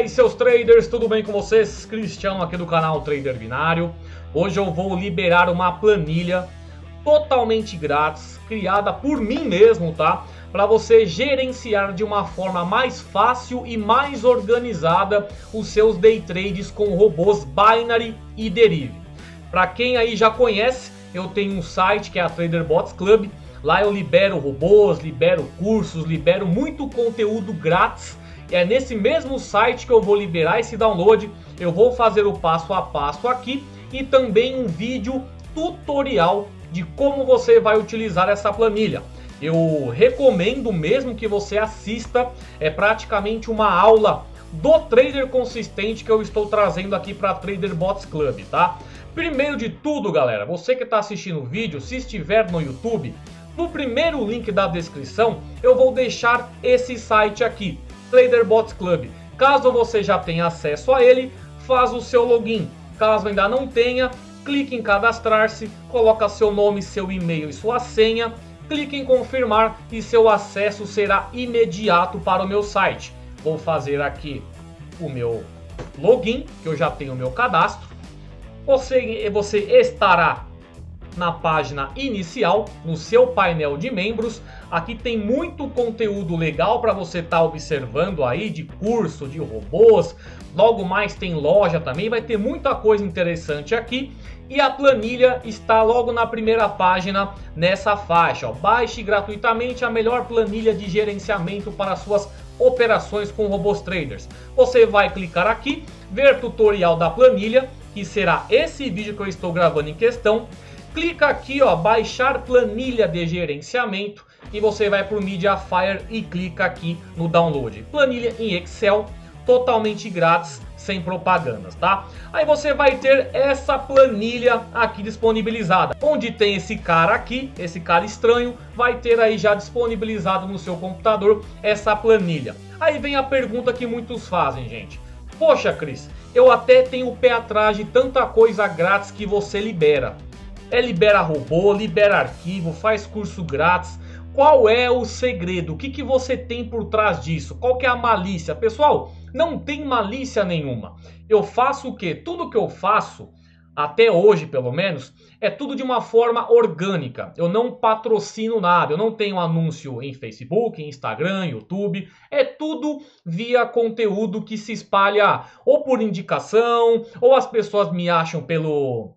aí, seus traders, tudo bem com vocês? Cristiano aqui do canal Trader Binário. Hoje eu vou liberar uma planilha totalmente grátis, criada por mim mesmo, tá? Para você gerenciar de uma forma mais fácil e mais organizada os seus day trades com robôs Binary e Derive. Para quem aí já conhece, eu tenho um site que é a Trader Bots Club. Lá eu libero robôs, libero cursos, libero muito conteúdo grátis é nesse mesmo site que eu vou liberar esse download. Eu vou fazer o passo a passo aqui e também um vídeo tutorial de como você vai utilizar essa planilha. Eu recomendo mesmo que você assista, é praticamente uma aula do trader consistente que eu estou trazendo aqui para Trader Bots Club, tá? Primeiro de tudo, galera, você que está assistindo o vídeo, se estiver no YouTube, no primeiro link da descrição eu vou deixar esse site aqui. Traderbot Club. Caso você já tenha acesso a ele, faz o seu login. Caso ainda não tenha, clique em cadastrar-se, coloca seu nome, seu e-mail e sua senha, clique em confirmar e seu acesso será imediato para o meu site. Vou fazer aqui o meu login, que eu já tenho o meu cadastro. Você, você estará na página inicial, no seu painel de membros. Aqui tem muito conteúdo legal para você estar tá observando aí de curso, de robôs. Logo mais tem loja também, vai ter muita coisa interessante aqui. E a planilha está logo na primeira página nessa faixa. Ó. Baixe gratuitamente a melhor planilha de gerenciamento para suas operações com robôs traders. Você vai clicar aqui, ver tutorial da planilha, que será esse vídeo que eu estou gravando em questão clica aqui, ó, baixar planilha de gerenciamento e você vai para o Mediafire e clica aqui no download. Planilha em Excel, totalmente grátis, sem propagandas, tá? Aí você vai ter essa planilha aqui disponibilizada, onde tem esse cara aqui, esse cara estranho, vai ter aí já disponibilizado no seu computador essa planilha. Aí vem a pergunta que muitos fazem, gente. Poxa, Cris, eu até tenho o pé atrás de tanta coisa grátis que você libera é libera robô, libera arquivo, faz curso grátis. Qual é o segredo? O que, que você tem por trás disso? Qual que é a malícia? Pessoal, não tem malícia nenhuma. Eu faço o que? Tudo que eu faço, até hoje pelo menos, é tudo de uma forma orgânica. Eu não patrocino nada, eu não tenho anúncio em Facebook, Instagram, YouTube. É tudo via conteúdo que se espalha ou por indicação, ou as pessoas me acham pelo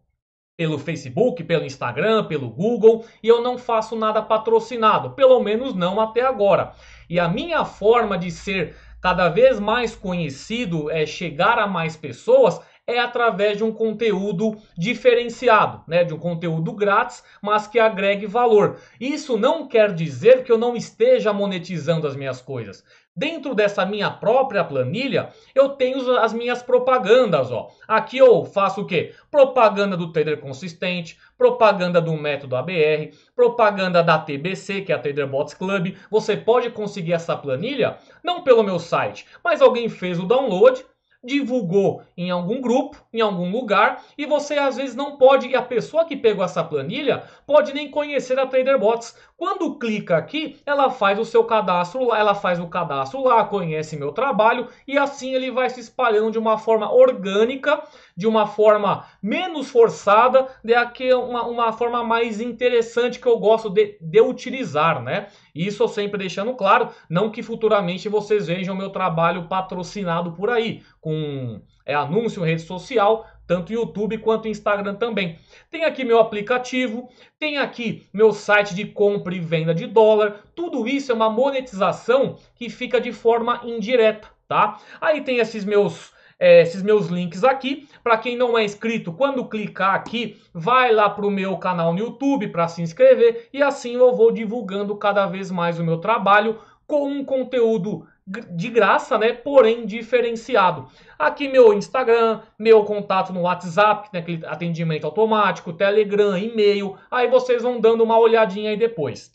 pelo Facebook, pelo Instagram, pelo Google, e eu não faço nada patrocinado, pelo menos não até agora. E a minha forma de ser cada vez mais conhecido, é chegar a mais pessoas, é através de um conteúdo diferenciado, né? De um conteúdo grátis, mas que agregue valor. Isso não quer dizer que eu não esteja monetizando as minhas coisas. Dentro dessa minha própria planilha, eu tenho as minhas propagandas, ó. Aqui eu faço o quê? Propaganda do trader consistente, propaganda do método ABR, propaganda da TBC, que é a Trader Bots Club. Você pode conseguir essa planilha não pelo meu site, mas alguém fez o download, divulgou em algum grupo, em algum lugar, e você às vezes não pode, e a pessoa que pegou essa planilha pode nem conhecer a Bots. Quando clica aqui, ela faz o seu cadastro lá, ela faz o cadastro lá, conhece meu trabalho e assim ele vai se espalhando de uma forma orgânica, de uma forma menos forçada, daqui uma, uma forma mais interessante que eu gosto de, de utilizar, né? Isso eu sempre deixando claro, não que futuramente vocês vejam meu trabalho patrocinado por aí, com é, anúncio rede social, tanto YouTube quanto Instagram também. Tem aqui meu aplicativo, tem aqui meu site de compra e venda de dólar. Tudo isso é uma monetização que fica de forma indireta, tá? Aí tem esses meus é, esses meus links aqui. Para quem não é inscrito, quando clicar aqui, vai lá para o meu canal no YouTube para se inscrever e assim eu vou divulgando cada vez mais o meu trabalho com um conteúdo de graça, né? Porém diferenciado. Aqui meu Instagram, meu contato no WhatsApp, né? aquele atendimento automático, Telegram, e-mail. Aí vocês vão dando uma olhadinha aí depois.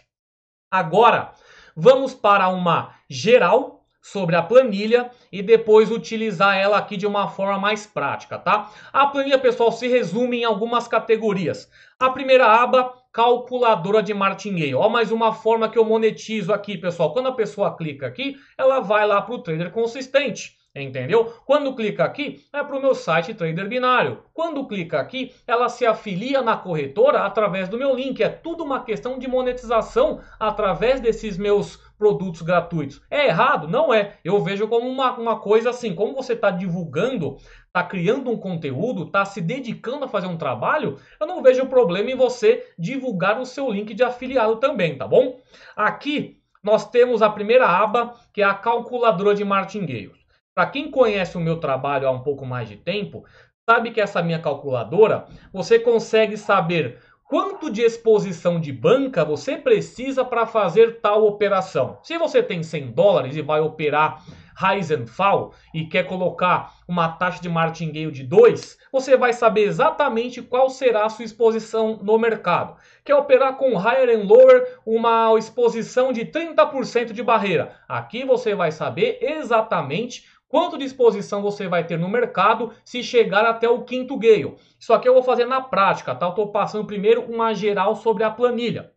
Agora, vamos para uma geral sobre a planilha e depois utilizar ela aqui de uma forma mais prática, tá? A planilha, pessoal, se resume em algumas categorias. A primeira aba calculadora de martingale. Ó, mais uma forma que eu monetizo aqui, pessoal. Quando a pessoa clica aqui, ela vai lá para o trader consistente. Entendeu? Quando clica aqui, é para o meu site Trader Binário. Quando clica aqui, ela se afilia na corretora através do meu link. É tudo uma questão de monetização através desses meus produtos gratuitos. É errado? Não é. Eu vejo como uma, uma coisa assim, como você está divulgando está criando um conteúdo, está se dedicando a fazer um trabalho, eu não vejo problema em você divulgar o seu link de afiliado também, tá bom? Aqui nós temos a primeira aba, que é a calculadora de martingueiros. Para quem conhece o meu trabalho há um pouco mais de tempo, sabe que essa minha calculadora, você consegue saber quanto de exposição de banca você precisa para fazer tal operação. Se você tem 100 dólares e vai operar Heisenfall e quer colocar uma taxa de martingale de 2, você vai saber exatamente qual será a sua exposição no mercado. Quer operar com higher and lower uma exposição de 30% de barreira. Aqui você vai saber exatamente quanto de exposição você vai ter no mercado se chegar até o quinto gale. Isso aqui eu vou fazer na prática, tá? estou passando primeiro uma geral sobre a planilha.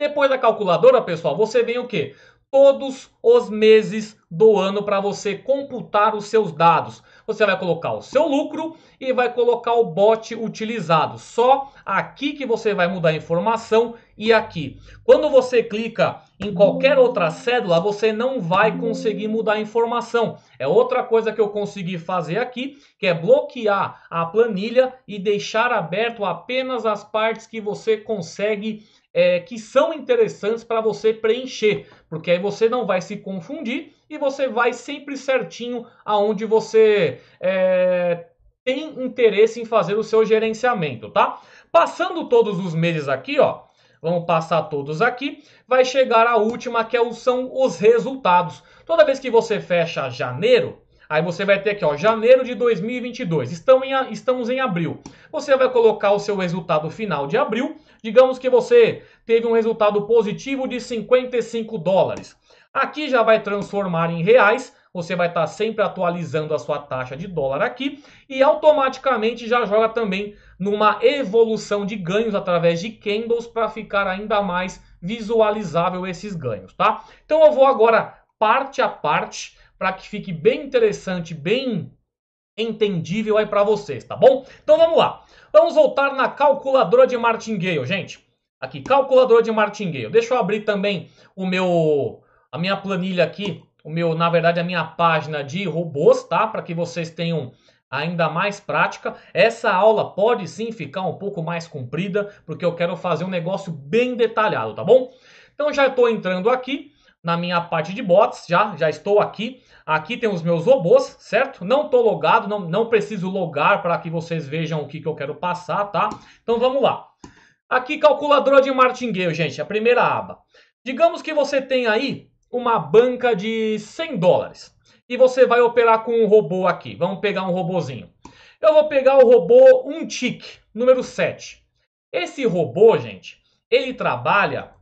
Depois da calculadora, pessoal, você vem o quê? todos os meses do ano para você computar os seus dados. Você vai colocar o seu lucro e vai colocar o bot utilizado. Só aqui que você vai mudar a informação e aqui. Quando você clica em qualquer outra cédula, você não vai conseguir mudar a informação. É outra coisa que eu consegui fazer aqui, que é bloquear a planilha e deixar aberto apenas as partes que você consegue é, que são interessantes para você preencher, porque aí você não vai se confundir e você vai sempre certinho aonde você é, tem interesse em fazer o seu gerenciamento, tá? Passando todos os meses aqui, ó, vamos passar todos aqui, vai chegar a última que é são os resultados. Toda vez que você fecha janeiro, Aí você vai ter aqui, ó, janeiro de 2022. Estamos em, estamos em abril. Você vai colocar o seu resultado final de abril. Digamos que você teve um resultado positivo de 55 dólares. Aqui já vai transformar em reais. Você vai estar tá sempre atualizando a sua taxa de dólar aqui e automaticamente já joga também numa evolução de ganhos através de candles para ficar ainda mais visualizável esses ganhos, tá? Então eu vou agora parte a parte para que fique bem interessante, bem entendível aí para vocês, tá bom? Então vamos lá. Vamos voltar na calculadora de martingale, gente. Aqui, calculadora de martingale. Deixa eu abrir também o meu a minha planilha aqui, o meu, na verdade, a minha página de robôs, tá? Para que vocês tenham ainda mais prática. Essa aula pode sim ficar um pouco mais comprida, porque eu quero fazer um negócio bem detalhado, tá bom? Então já estou entrando aqui na minha parte de bots, já, já estou aqui. Aqui tem os meus robôs, certo? Não estou logado, não, não preciso logar para que vocês vejam o que, que eu quero passar, tá? Então vamos lá. Aqui, calculadora de martingale, gente, a primeira aba. Digamos que você tem aí uma banca de 100 dólares e você vai operar com um robô aqui. Vamos pegar um robozinho. Eu vou pegar o robô um tick número 7. Esse robô, gente, ele trabalha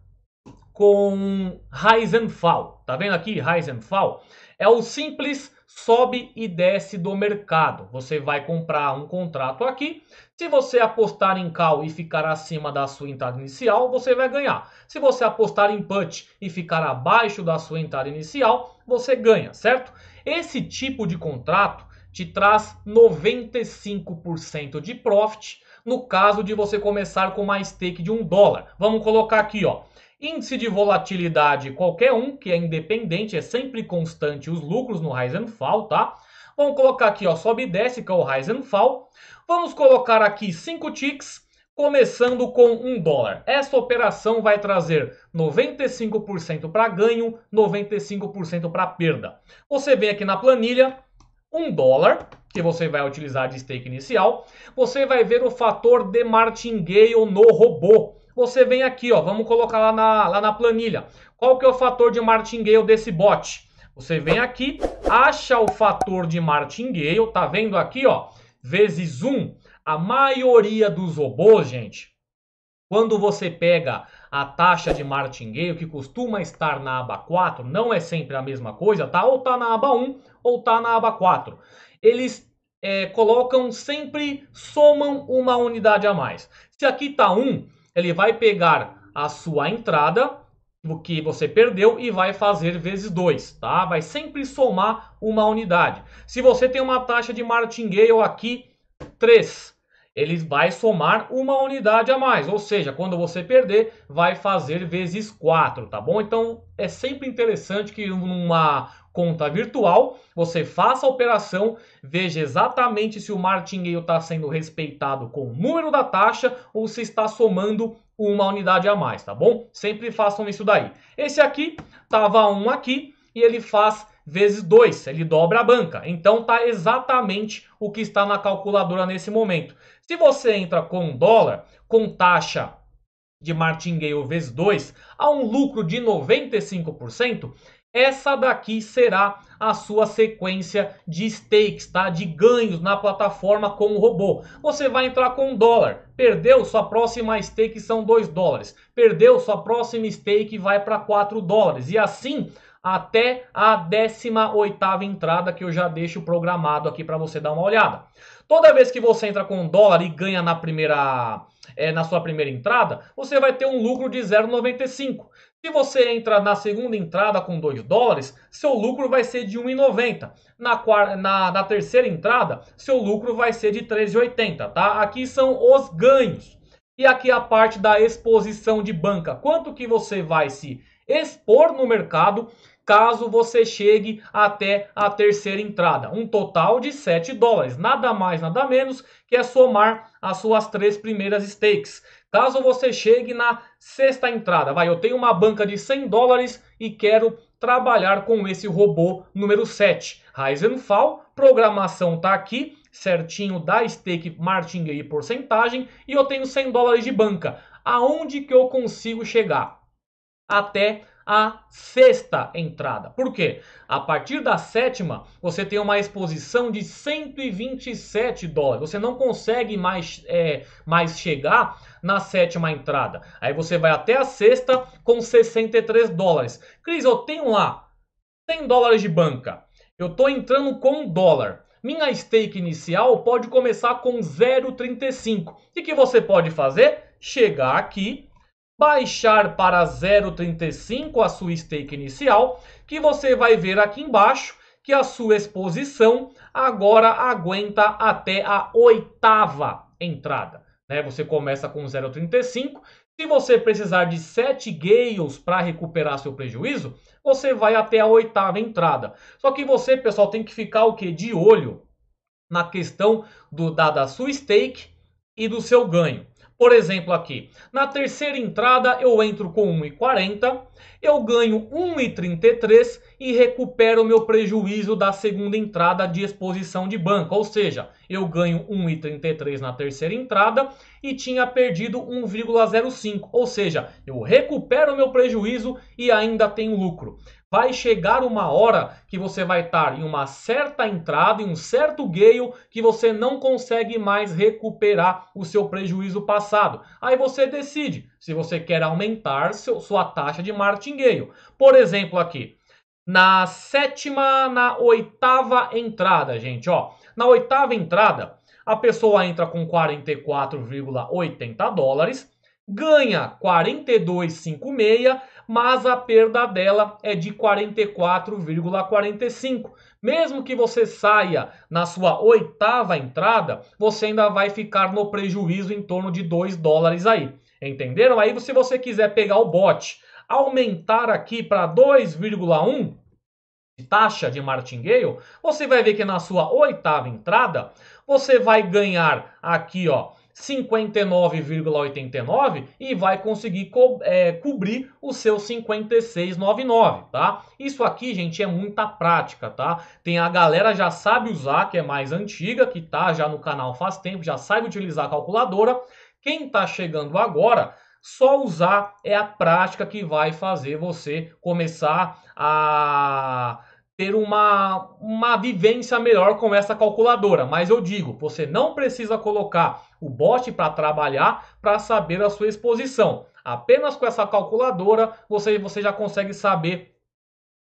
com rise and fall. Tá vendo aqui rise and fall? É o simples sobe e desce do mercado. Você vai comprar um contrato aqui. Se você apostar em call e ficar acima da sua entrada inicial, você vai ganhar. Se você apostar em put e ficar abaixo da sua entrada inicial, você ganha, certo? Esse tipo de contrato te traz 95% de profit no caso de você começar com uma stake de um dólar. Vamos colocar aqui, ó. Índice de volatilidade, qualquer um que é independente, é sempre constante os lucros no Rise and Fall, tá? Vamos colocar aqui, ó, sobe e desce, que é o Rise and Fall. Vamos colocar aqui 5 ticks, começando com 1 um dólar. essa operação vai trazer 95% para ganho, 95% para perda. Você vem aqui na planilha, 1 um dólar, que você vai utilizar de stake inicial, você vai ver o fator de martingale no robô você vem aqui, ó, vamos colocar lá na, lá na planilha. Qual que é o fator de martingale desse bot? Você vem aqui, acha o fator de martingale, tá vendo aqui, ó, vezes 1. A maioria dos robôs, gente, quando você pega a taxa de martingale, que costuma estar na aba 4, não é sempre a mesma coisa, tá? Ou tá na aba 1 ou tá na aba 4. Eles é, colocam sempre, somam uma unidade a mais. Se aqui tá 1, ele vai pegar a sua entrada, o que você perdeu, e vai fazer vezes 2, tá? Vai sempre somar uma unidade. Se você tem uma taxa de martingale aqui, 3, ele vai somar uma unidade a mais, ou seja, quando você perder, vai fazer vezes 4, tá bom? Então, é sempre interessante que uma conta virtual, você faça a operação, veja exatamente se o martingale está sendo respeitado com o número da taxa ou se está somando uma unidade a mais, tá bom? Sempre façam isso daí. Esse aqui estava um aqui e ele faz vezes 2, ele dobra a banca. Então tá exatamente o que está na calculadora nesse momento. Se você entra com um dólar com taxa de martingale vezes 2 há um lucro de 95%, essa daqui será a sua sequência de stakes, tá? De ganhos na plataforma com o robô. Você vai entrar com um dólar. Perdeu, sua próxima stake são 2 dólares. Perdeu, sua próxima stake vai para 4 dólares. E assim até a 18 oitava entrada que eu já deixo programado aqui para você dar uma olhada. Toda vez que você entra com um dólar e ganha na primeira é, na sua primeira entrada, você vai ter um lucro de 0,95. Se você entra na segunda entrada com 2 dólares, seu lucro vai ser de 1,90. Na, na, na terceira entrada, seu lucro vai ser de 3,80, tá? Aqui são os ganhos. E aqui a parte da exposição de banca. Quanto que você vai se expor no mercado caso você chegue até a terceira entrada? Um total de 7 dólares. Nada mais, nada menos que é somar as suas três primeiras stakes. Caso você chegue na sexta entrada, vai, eu tenho uma banca de 100 dólares e quero trabalhar com esse robô número 7. Fall, programação está aqui, certinho da stake martingale e porcentagem, e eu tenho 100 dólares de banca. Aonde que eu consigo chegar? Até a sexta entrada. Por quê? A partir da sétima, você tem uma exposição de 127 dólares. Você não consegue mais, é, mais chegar na sétima entrada. Aí você vai até a sexta com 63 dólares. Cris, eu tenho lá 100 dólares de banca. Eu estou entrando com um dólar. Minha stake inicial pode começar com 0,35. O que você pode fazer? Chegar aqui baixar para 0,35 a sua stake inicial, que você vai ver aqui embaixo que a sua exposição agora aguenta até a oitava entrada. Né? Você começa com 0,35. Se você precisar de 7 gales para recuperar seu prejuízo, você vai até a oitava entrada. Só que você, pessoal, tem que ficar o que de olho na questão do da, da sua stake e do seu ganho. Por exemplo, aqui, na terceira entrada eu entro com 1,40, eu ganho 1,33 e recupero meu prejuízo da segunda entrada de exposição de banco. Ou seja, eu ganho 1,33 na terceira entrada e tinha perdido 1,05. Ou seja, eu recupero meu prejuízo e ainda tenho lucro. Vai chegar uma hora que você vai estar em uma certa entrada, em um certo gale, que você não consegue mais recuperar o seu prejuízo passado. Aí você decide se você quer aumentar seu, sua taxa de martingale. Por exemplo, aqui, na sétima, na oitava entrada, gente, ó. Na oitava entrada, a pessoa entra com 44,80 dólares, ganha 42,56, mas a perda dela é de 44,45. Mesmo que você saia na sua oitava entrada, você ainda vai ficar no prejuízo em torno de 2 dólares aí. Entenderam? Aí, se você quiser pegar o bote, aumentar aqui para 2,1 de taxa de martingale, você vai ver que na sua oitava entrada, você vai ganhar aqui, ó, 59,89 e vai conseguir co é, cobrir o seu 56,99, tá? Isso aqui, gente, é muita prática, tá? Tem a galera já sabe usar, que é mais antiga, que tá já no canal faz tempo, já sabe utilizar a calculadora. Quem tá chegando agora, só usar é a prática que vai fazer você começar a ter uma, uma vivência melhor com essa calculadora. Mas eu digo, você não precisa colocar o bot para trabalhar para saber a sua exposição. Apenas com essa calculadora você, você já consegue saber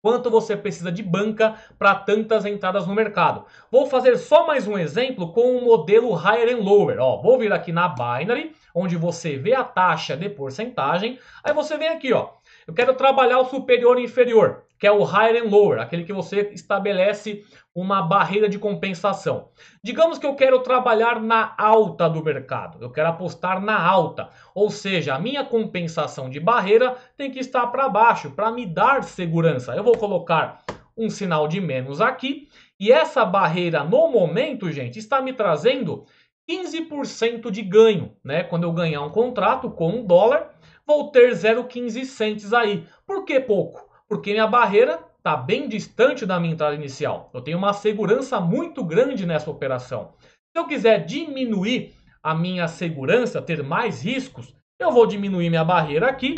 quanto você precisa de banca para tantas entradas no mercado. Vou fazer só mais um exemplo com o um modelo higher and lower. Ó, vou vir aqui na binary, onde você vê a taxa de porcentagem. Aí você vem aqui, ó, eu quero trabalhar o superior e inferior, que é o higher and lower, aquele que você estabelece uma barreira de compensação. Digamos que eu quero trabalhar na alta do mercado, eu quero apostar na alta, ou seja, a minha compensação de barreira tem que estar para baixo para me dar segurança. Eu vou colocar um sinal de menos aqui e essa barreira no momento, gente, está me trazendo 15% de ganho, né? Quando eu ganhar um contrato com um dólar, vou ter 0,15 centes aí. Por que pouco? Porque minha barreira está bem distante da minha entrada inicial. Eu tenho uma segurança muito grande nessa operação. Se eu quiser diminuir a minha segurança, ter mais riscos, eu vou diminuir minha barreira aqui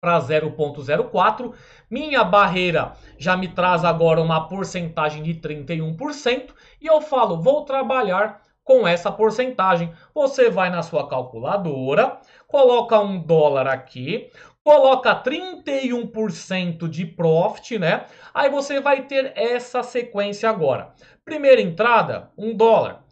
para 0,04. Minha barreira já me traz agora uma porcentagem de 31% e eu falo, vou trabalhar com essa porcentagem. Você vai na sua calculadora, coloca um dólar aqui, coloca 31% de profit, né? Aí você vai ter essa sequência agora. Primeira entrada, um dólar.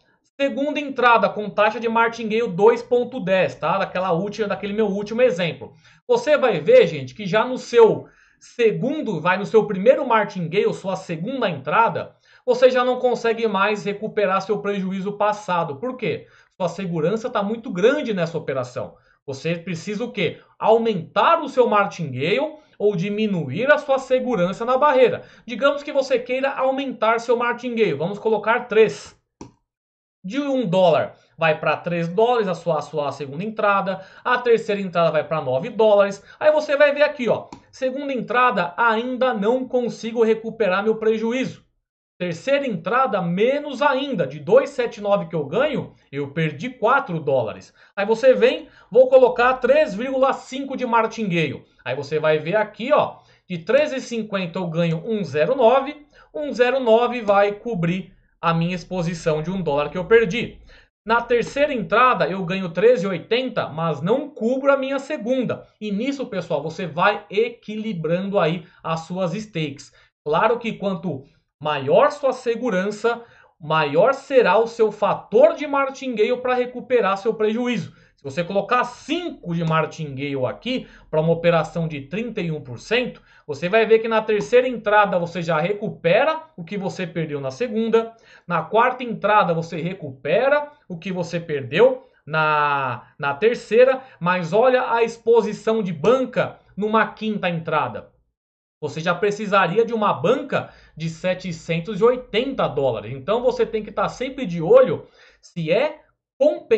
Segunda entrada com taxa de martingale 2.10, tá? Daquela última, daquele meu último exemplo. Você vai ver, gente, que já no seu segundo, vai no seu primeiro martingale, sua segunda entrada, você já não consegue mais recuperar seu prejuízo passado. Por quê? Sua segurança está muito grande nessa operação. Você precisa o quê? Aumentar o seu martingale ou diminuir a sua segurança na barreira. Digamos que você queira aumentar seu martingale. Vamos colocar 3. De 1 dólar vai para 3 dólares a sua, a sua segunda entrada, a terceira entrada vai para 9 dólares. Aí você vai ver aqui, ó, segunda entrada ainda não consigo recuperar meu prejuízo. Terceira entrada, menos ainda. De 2,79 que eu ganho, eu perdi 4 dólares. Aí você vem, vou colocar 3,5 de martingueiro Aí você vai ver aqui, ó. De 13,50 eu ganho 1,09. 1,09 vai cobrir a minha exposição de 1 dólar que eu perdi. Na terceira entrada eu ganho 13,80, mas não cubro a minha segunda. E nisso, pessoal, você vai equilibrando aí as suas stakes. Claro que quanto maior sua segurança, maior será o seu fator de martingale para recuperar seu prejuízo. Se você colocar 5 de martingale aqui para uma operação de 31%, você vai ver que na terceira entrada você já recupera o que você perdeu na segunda, na quarta entrada você recupera o que você perdeu na, na terceira, mas olha a exposição de banca numa quinta entrada. Você já precisaria de uma banca de 780 dólares. Então você tem que estar tá sempre de olho se é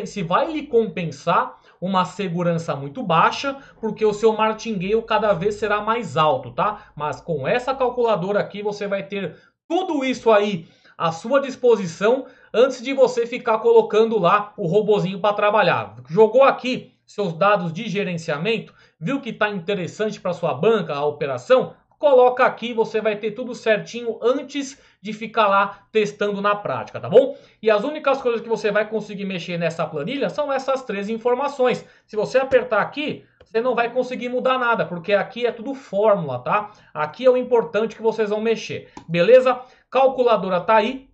se vai lhe compensar uma segurança muito baixa, porque o seu martingale cada vez será mais alto, tá? Mas com essa calculadora aqui você vai ter tudo isso aí à sua disposição antes de você ficar colocando lá o robozinho para trabalhar. Jogou aqui seus dados de gerenciamento, viu que está interessante para sua banca a operação? coloca aqui, você vai ter tudo certinho antes de ficar lá testando na prática, tá bom? E as únicas coisas que você vai conseguir mexer nessa planilha são essas três informações. Se você apertar aqui, você não vai conseguir mudar nada, porque aqui é tudo fórmula, tá? Aqui é o importante que vocês vão mexer, beleza? Calculadora tá aí.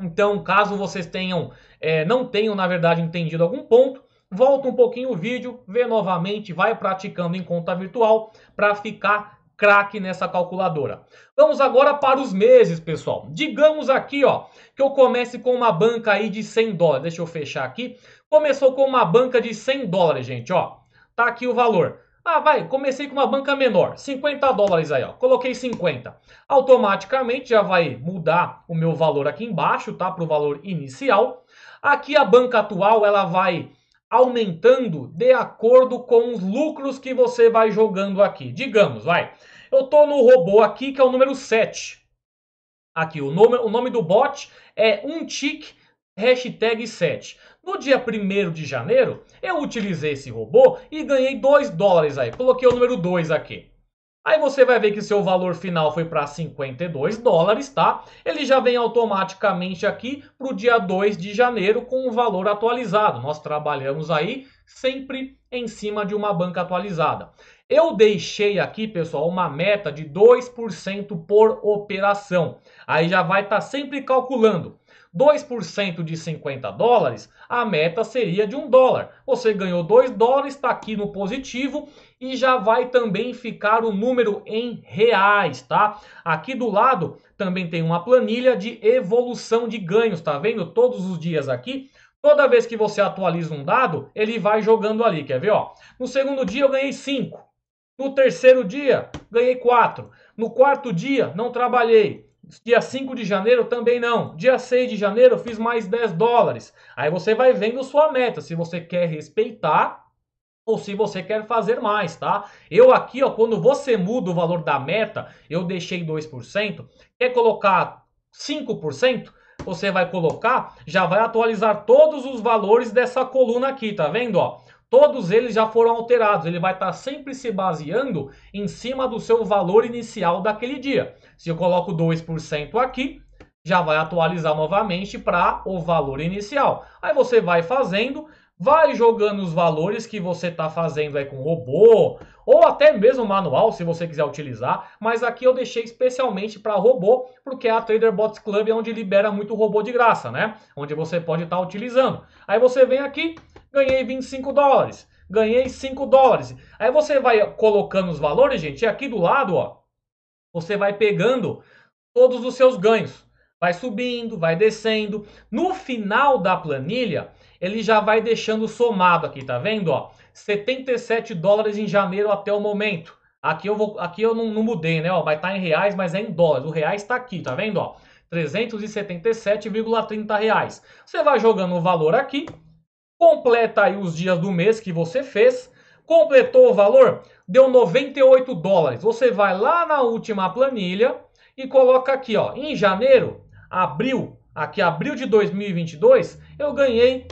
Então, caso vocês tenham, é, não tenham, na verdade, entendido algum ponto, volta um pouquinho o vídeo, vê novamente, vai praticando em conta virtual para ficar craque nessa calculadora. Vamos agora para os meses, pessoal. Digamos aqui, ó, que eu comece com uma banca aí de 100 dólares. Deixa eu fechar aqui. Começou com uma banca de 100 dólares, gente, ó. Tá aqui o valor. Ah, vai, comecei com uma banca menor, 50 dólares aí, ó. Coloquei 50. Automaticamente já vai mudar o meu valor aqui embaixo, tá? Para o valor inicial. Aqui a banca atual, ela vai aumentando de acordo com os lucros que você vai jogando aqui. Digamos, vai, eu tô no robô aqui, que é o número 7. Aqui, o nome, o nome do bot é um hashtag 7. No dia 1 de janeiro, eu utilizei esse robô e ganhei 2 dólares aí. Coloquei o número 2 aqui. Aí você vai ver que seu valor final foi para 52 dólares, tá? Ele já vem automaticamente aqui para o dia 2 de janeiro com o valor atualizado. Nós trabalhamos aí sempre em cima de uma banca atualizada. Eu deixei aqui, pessoal, uma meta de 2% por operação. Aí já vai estar tá sempre calculando. 2% de 50 dólares, a meta seria de 1 dólar. Você ganhou 2 dólares, está aqui no positivo e já vai também ficar o número em reais, tá? Aqui do lado também tem uma planilha de evolução de ganhos, tá vendo? Todos os dias aqui. Toda vez que você atualiza um dado, ele vai jogando ali, quer ver? Ó, no segundo dia eu ganhei 5. No terceiro dia, ganhei 4. No quarto dia, não trabalhei. Dia 5 de janeiro também não. Dia 6 de janeiro fiz mais 10 dólares. Aí você vai vendo sua meta, se você quer respeitar ou se você quer fazer mais, tá? Eu aqui, ó, quando você muda o valor da meta, eu deixei 2%, quer colocar 5%, você vai colocar, já vai atualizar todos os valores dessa coluna aqui, tá vendo, ó? todos eles já foram alterados. Ele vai estar tá sempre se baseando em cima do seu valor inicial daquele dia. Se eu coloco 2% aqui, já vai atualizar novamente para o valor inicial. Aí você vai fazendo, vai jogando os valores que você está fazendo aí com robô ou até mesmo manual, se você quiser utilizar. Mas aqui eu deixei especialmente para robô, porque é a Trader Bots Club é onde libera muito robô de graça, né? Onde você pode estar tá utilizando. Aí você vem aqui, ganhei 25 dólares, ganhei 5 dólares. Aí você vai colocando os valores, gente, e é aqui do lado, ó, você vai pegando todos os seus ganhos. Vai subindo, vai descendo. No final da planilha, ele já vai deixando somado aqui, tá vendo? Ó, 77 dólares em janeiro até o momento. Aqui eu, vou, aqui eu não, não mudei, né? Ó, vai estar tá em reais, mas é em dólares. O reais está aqui, tá vendo? Ó, 377,30 reais. Você vai jogando o valor aqui completa aí os dias do mês que você fez, completou o valor, deu 98 dólares. Você vai lá na última planilha e coloca aqui, ó, em janeiro, abril, aqui abril de 2022, eu ganhei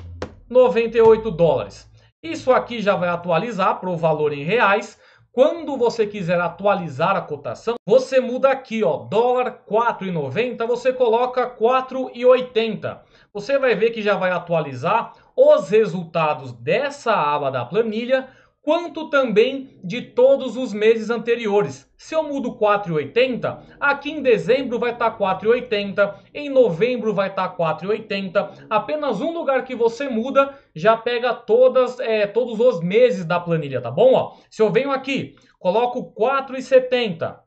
98 dólares. Isso aqui já vai atualizar para o valor em reais. Quando você quiser atualizar a cotação, você muda aqui, ó, dólar 4,90, você coloca 4,80. Você vai ver que já vai atualizar os resultados dessa aba da planilha, quanto também de todos os meses anteriores. Se eu mudo 4,80, aqui em dezembro vai estar tá 4,80, em novembro vai estar tá 4,80. Apenas um lugar que você muda já pega todas, é, todos os meses da planilha, tá bom? Ó, se eu venho aqui, coloco 4,70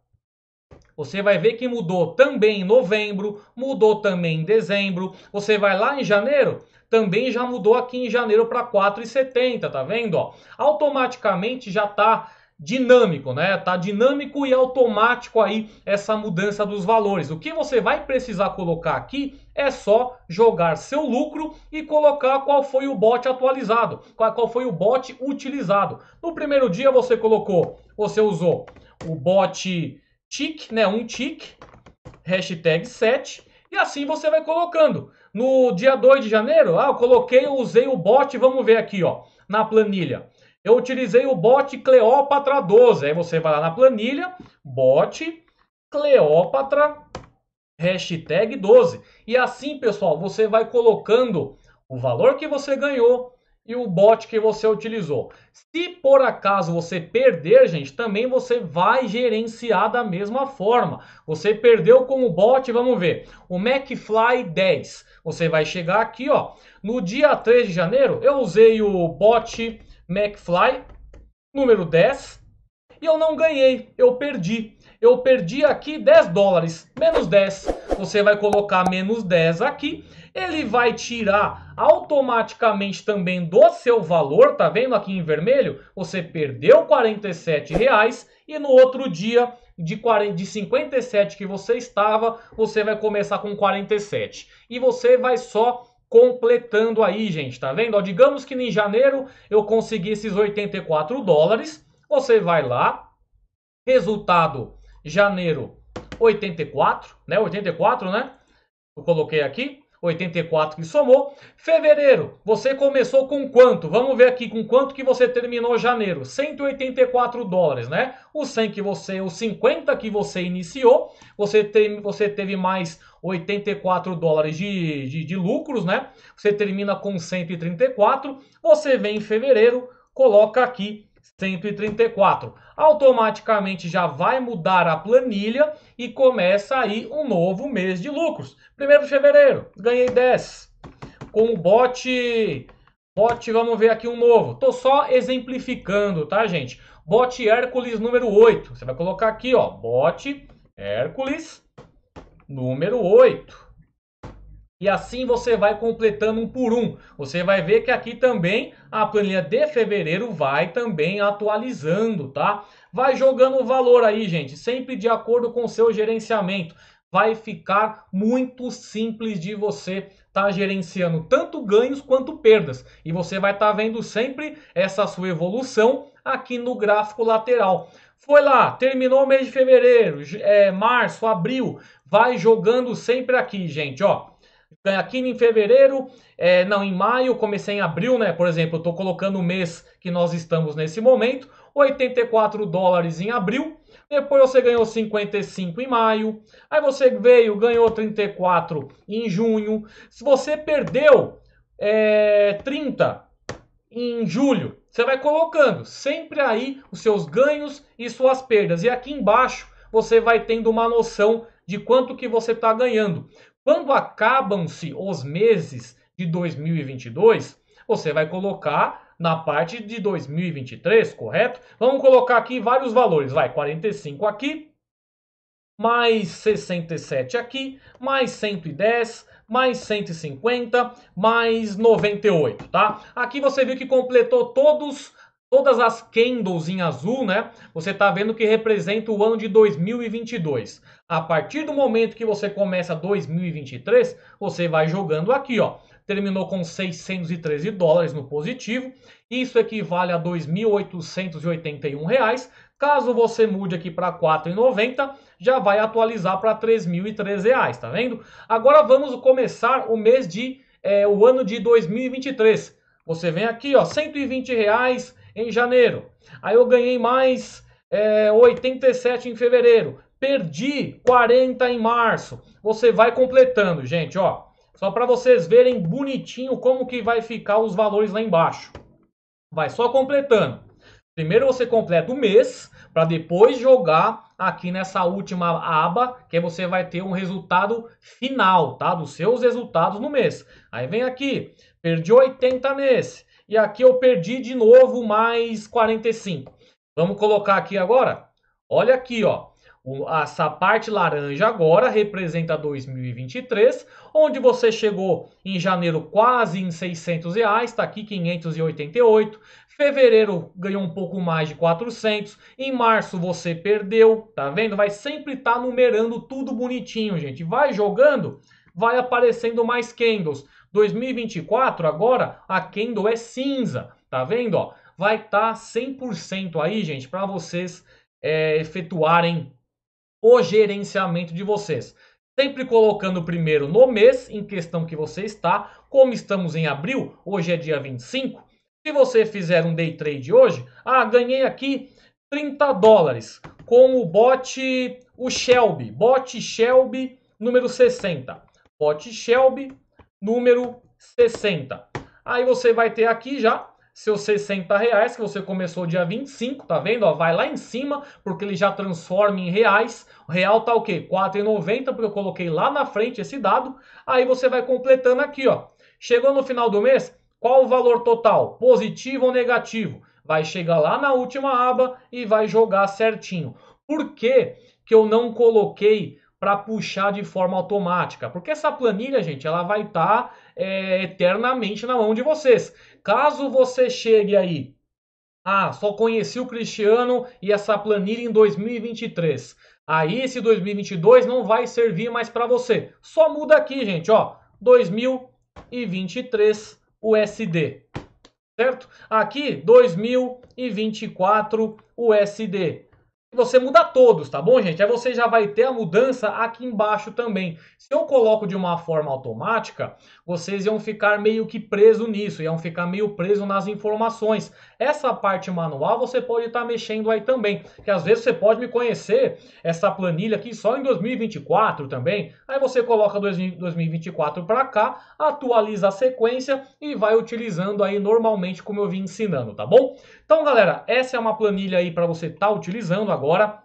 você vai ver que mudou também em novembro, mudou também em dezembro. Você vai lá em janeiro, também já mudou aqui em janeiro para 4,70, tá vendo? Ó, automaticamente já tá dinâmico, né? Tá dinâmico e automático aí essa mudança dos valores. O que você vai precisar colocar aqui é só jogar seu lucro e colocar qual foi o bot atualizado, qual foi o bot utilizado. No primeiro dia você colocou, você usou o bot tic, né, um tic, hashtag 7, e assim você vai colocando. No dia 2 de janeiro, ah, eu coloquei, eu usei o bot, vamos ver aqui, ó, na planilha. Eu utilizei o bot Cleópatra 12. Aí você vai lá na planilha, bot Cleópatra hashtag 12. E assim, pessoal, você vai colocando o valor que você ganhou, e o bot que você utilizou. Se por acaso você perder, gente, também você vai gerenciar da mesma forma. Você perdeu com o bot, vamos ver. O MacFly 10. Você vai chegar aqui, ó. No dia 3 de janeiro, eu usei o bot MacFly número 10 e eu não ganhei, eu perdi. Eu perdi aqui 10 dólares, menos 10. Você vai colocar menos 10 aqui ele vai tirar automaticamente também do seu valor, tá vendo aqui em vermelho? Você perdeu R$ reais e no outro dia de, 40, de 57 que você estava, você vai começar com 47. E você vai só completando aí, gente, tá vendo? Ó, digamos que em janeiro eu consegui esses 84 dólares, você vai lá, resultado janeiro 84, né? 84, né? Eu coloquei aqui. 84 que somou. Fevereiro, você começou com quanto? Vamos ver aqui com quanto que você terminou janeiro. 184 dólares, né? O 100 que você, os 50 que você iniciou, você teve, você teve mais 84 dólares de, de, de lucros, né? Você termina com 134. Você vem em fevereiro, coloca aqui 134. Automaticamente já vai mudar a planilha e começa aí um novo mês de lucros. 1 de fevereiro, ganhei 10. Com o bot, bot, vamos ver aqui um novo. Tô só exemplificando, tá, gente? Bot Hércules número 8. Você vai colocar aqui, ó, bot Hércules número 8 e assim você vai completando um por um. Você vai ver que aqui também a planilha de fevereiro vai também atualizando, tá? Vai jogando o valor aí, gente, sempre de acordo com o seu gerenciamento. Vai ficar muito simples de você estar tá gerenciando tanto ganhos quanto perdas. E você vai estar tá vendo sempre essa sua evolução aqui no gráfico lateral. Foi lá, terminou o mês de fevereiro, é, março, abril, vai jogando sempre aqui, gente, ó aqui em fevereiro, é, não, em maio, comecei em abril, né? Por exemplo, eu estou colocando o mês que nós estamos nesse momento, 84 dólares em abril, depois você ganhou 55 em maio, aí você veio, ganhou 34 em junho, se você perdeu é, 30 em julho, você vai colocando sempre aí os seus ganhos e suas perdas. E aqui embaixo você vai tendo uma noção de quanto que você está ganhando. Quando acabam-se os meses de 2022, você vai colocar na parte de 2023, correto? Vamos colocar aqui vários valores, vai 45 aqui, mais 67 aqui, mais 110, mais 150, mais 98, tá? Aqui você viu que completou todos Todas as candles em azul, né? Você está vendo que representa o ano de 2022. A partir do momento que você começa 2023, você vai jogando aqui, ó. Terminou com 613 dólares no positivo. Isso equivale a 2.881 reais. Caso você mude aqui para 4,90, já vai atualizar para 3.003 reais, tá vendo? Agora vamos começar o mês de é, o ano de 2023. Você vem aqui, ó, 120 reais em janeiro. Aí eu ganhei mais é, eh, 87 em fevereiro. Perdi 40 em março. Você vai completando, gente, ó. Só para vocês verem bonitinho como que vai ficar os valores lá embaixo. Vai só completando. Primeiro você completa o mês, para depois jogar aqui nessa última aba, que você vai ter um resultado final, tá? Dos seus resultados no mês. Aí vem aqui, perdi 80 nesse, e aqui eu perdi de novo mais 45. Vamos colocar aqui agora? Olha aqui, ó. essa parte laranja agora representa 2023, onde você chegou em janeiro quase em 600 reais, está aqui 588. Fevereiro ganhou um pouco mais de 400. Em março você perdeu, tá vendo? Vai sempre estar tá numerando tudo bonitinho, gente. Vai jogando, vai aparecendo mais candles. 2024 agora a candle é cinza, tá vendo? Ó, vai estar tá 100% aí, gente, para vocês é, efetuarem o gerenciamento de vocês. Sempre colocando primeiro no mês em questão que você está. Como estamos em abril, hoje é dia 25. Se você fizer um day trade hoje, ah, ganhei aqui 30 dólares com o bot o Shelby, bot Shelby número 60. Bot Shelby número 60. Aí você vai ter aqui já seus 60 reais que você começou dia 25, tá vendo? Ó, vai lá em cima, porque ele já transforma em reais. O real tá o quê? 4,90, porque eu coloquei lá na frente esse dado. Aí você vai completando aqui, ó. Chegou no final do mês, qual o valor total? Positivo ou negativo? Vai chegar lá na última aba e vai jogar certinho. Por que, que eu não coloquei para puxar de forma automática. Porque essa planilha, gente, ela vai estar tá, é, eternamente na mão de vocês. Caso você chegue aí, ah, só conheci o Cristiano e essa planilha em 2023. Aí esse 2022 não vai servir mais para você. Só muda aqui, gente, ó, 2023 USD. Certo? Aqui 2024 USD você muda todos, tá bom, gente? Aí você já vai ter a mudança aqui embaixo também. Se eu coloco de uma forma automática, vocês iam ficar meio que preso nisso, iam ficar meio preso nas informações. Essa parte manual você pode estar tá mexendo aí também, que às vezes você pode me conhecer essa planilha aqui só em 2024 também. Aí você coloca 2024 para cá, atualiza a sequência e vai utilizando aí normalmente como eu vim ensinando, tá bom? Então, galera, essa é uma planilha aí para você estar tá utilizando agora.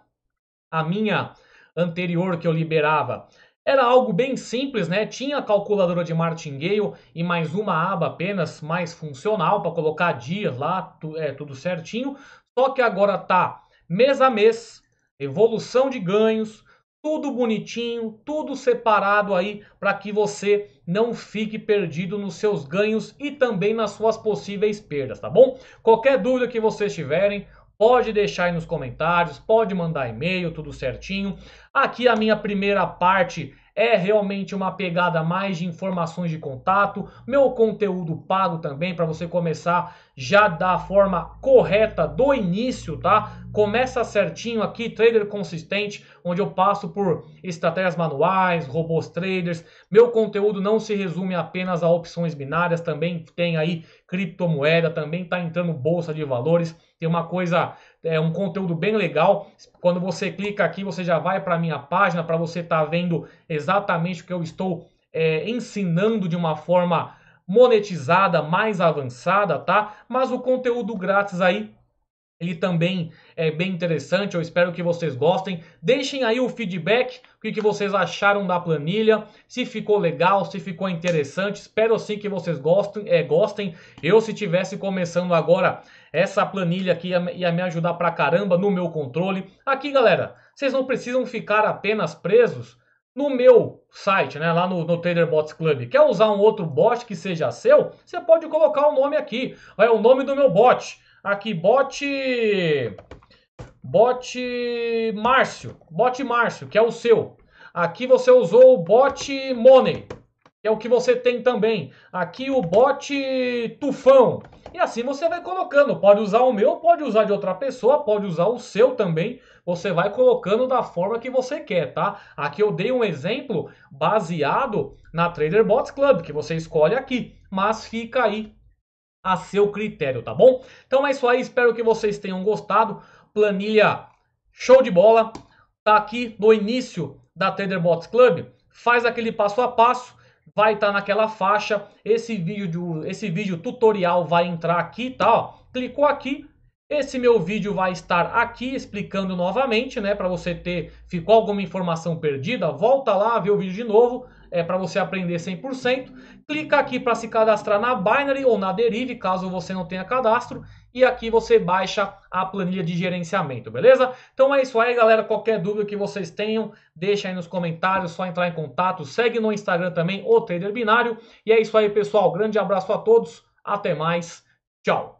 A minha anterior que eu liberava era algo bem simples, né? Tinha a calculadora de martingale e mais uma aba apenas mais funcional para colocar dias lá, tu, é tudo certinho. Só que agora tá mês a mês, evolução de ganhos, tudo bonitinho, tudo separado aí para que você não fique perdido nos seus ganhos e também nas suas possíveis perdas, tá bom? Qualquer dúvida que vocês tiverem, Pode deixar aí nos comentários, pode mandar e-mail, tudo certinho. Aqui a minha primeira parte é realmente uma pegada mais de informações de contato, meu conteúdo pago também para você começar já da forma correta do início, tá? Começa certinho aqui, trader consistente, onde eu passo por estratégias manuais, robôs traders. Meu conteúdo não se resume apenas a opções binárias, também tem aí criptomoeda, também tá entrando bolsa de valores. Tem uma coisa, é um conteúdo bem legal. Quando você clica aqui, você já vai para minha página para você estar tá vendo exatamente o que eu estou é, ensinando de uma forma monetizada, mais avançada, tá? Mas o conteúdo grátis aí ele também é bem interessante, eu espero que vocês gostem. Deixem aí o feedback, o que, vocês acharam da planilha, se ficou legal, se ficou interessante. Espero sim que vocês gostem. É, gostem. Eu, se tivesse começando agora, essa planilha aqui ia, ia me ajudar pra caramba no meu controle. Aqui, galera, vocês não precisam ficar apenas presos no meu site, né, lá no, no Trader Bots Club, quer usar um outro bot que seja seu, você pode colocar o nome aqui. É o nome do meu bot. Aqui, bot. Bot Márcio. Bot Márcio, que é o seu. Aqui você usou o bot Money é o que você tem também. Aqui o bot tufão. E assim você vai colocando. Pode usar o meu, pode usar de outra pessoa, pode usar o seu também. Você vai colocando da forma que você quer, tá? Aqui eu dei um exemplo baseado na Trader Bots Club, que você escolhe aqui. Mas fica aí a seu critério, tá bom? Então é isso aí. Espero que vocês tenham gostado. Planilha show de bola. Tá aqui no início da Trader Bots Club. Faz aquele passo a passo vai estar tá naquela faixa. Esse vídeo, esse vídeo tutorial vai entrar aqui, tá? Ó, clicou aqui, esse meu vídeo vai estar aqui explicando novamente, né? Para você ter, ficou alguma informação perdida, volta lá, vê o vídeo de novo, é para você aprender 100%. Clica aqui para se cadastrar na Binary ou na Derive, caso você não tenha cadastro e aqui você baixa a planilha de gerenciamento, beleza? Então é isso aí, galera. Qualquer dúvida que vocês tenham, deixa aí nos comentários, só entrar em contato. Segue no Instagram também, o Trader Binário. E é isso aí, pessoal. Grande abraço a todos. Até mais. Tchau.